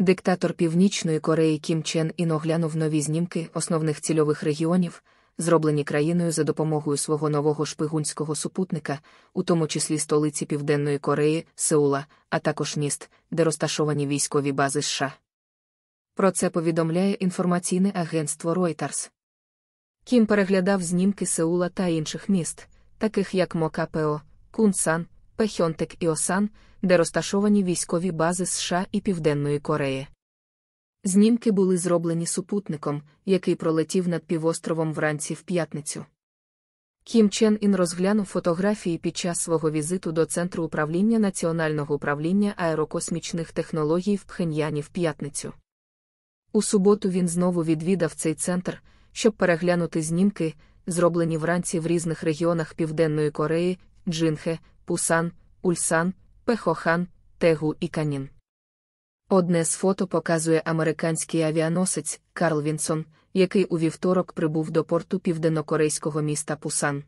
Диктатор Північної Кореї Кім Чен Ін оглянув нові знімки основних цільових регіонів, зроблені країною за допомогою свого нового шпигунського супутника, у тому числі столиці Південної Кореї, Сеула, а також міст, де розташовані військові бази США. Про це повідомляє інформаційне агентство Reuters. Кім переглядав знімки Сеула та інших міст, таких як Мокапео, Кунсан, Пехьонтек і Осан, де розташовані військові бази США і Південної Кореї. Знімки були зроблені супутником, який пролетів над півостровом вранці в п'ятницю. Кім Чен Ін розглянув фотографії під час свого візиту до Центру управління Національного управління аерокосмічних технологій в Пхеньяні в п'ятницю. У суботу він знову відвідав цей центр, щоб переглянути знімки, зроблені вранці в різних регіонах Південної Кореї, Джинхе, Пусан, Ульсан, Пехохан, Тегу і Канін. Одне з фото показує американський авіаносець Карл Вінсон, який у вівторок прибув до порту південнокорейського міста Пусан.